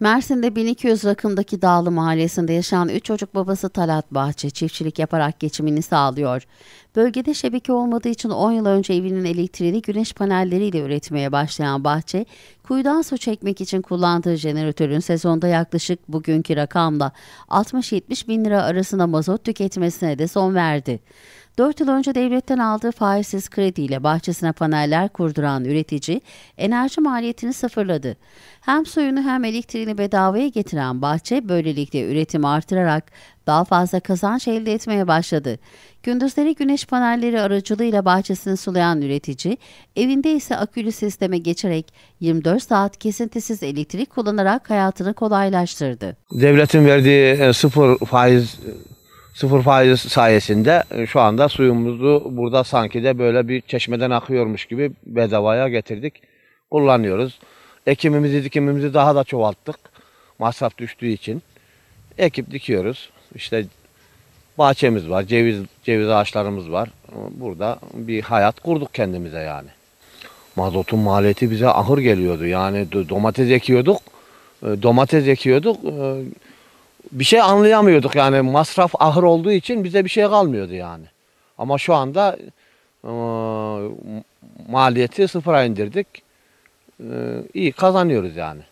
Mersin'de 1200 rakımdaki Dağlı Mahallesi'nde yaşayan 3 çocuk babası Talat Bahçe çiftçilik yaparak geçimini sağlıyor. Bölgede şebeke olmadığı için 10 yıl önce evinin elektriğini güneş panelleriyle üretmeye başlayan Bahçe, kuyudan su çekmek için kullandığı jeneratörün sezonda yaklaşık bugünkü rakamla 60-70 bin lira arasında mazot tüketmesine de son verdi. 4 yıl önce devletten aldığı faizsiz krediyle bahçesine paneller kurduran üretici enerji maliyetini sıfırladı. Hem suyunu hem elektriğini bedavaya getiren bahçe böylelikle üretimi artırarak daha fazla kazanç elde etmeye başladı. Gündüzleri güneş panelleri aracılığıyla bahçesini sulayan üretici, evinde ise akülü sisteme geçerek 24 saat kesintisiz elektrik kullanarak hayatını kolaylaştırdı. Devletin verdiği e, sıfır faiz sıfır faiz sayesinde e, şu anda suyumuzu burada sanki de böyle bir çeşmeden akıyormuş gibi bedavaya getirdik. Kullanıyoruz. Ekimimizi dikimimizi daha da çoğalttık. Masraf düştüğü için. Ekip dikiyoruz. İşte bahçemiz var, ceviz, ceviz ağaçlarımız var. Burada bir hayat kurduk kendimize yani. Mazotun maliyeti bize ahır geliyordu. Yani domates ekiyorduk, e, domates ekiyorduk, e, bir şey anlayamıyorduk yani masraf ahır olduğu için bize bir şey kalmıyordu yani. Ama şu anda e, maliyeti sıfıra indirdik. E, iyi kazanıyoruz yani.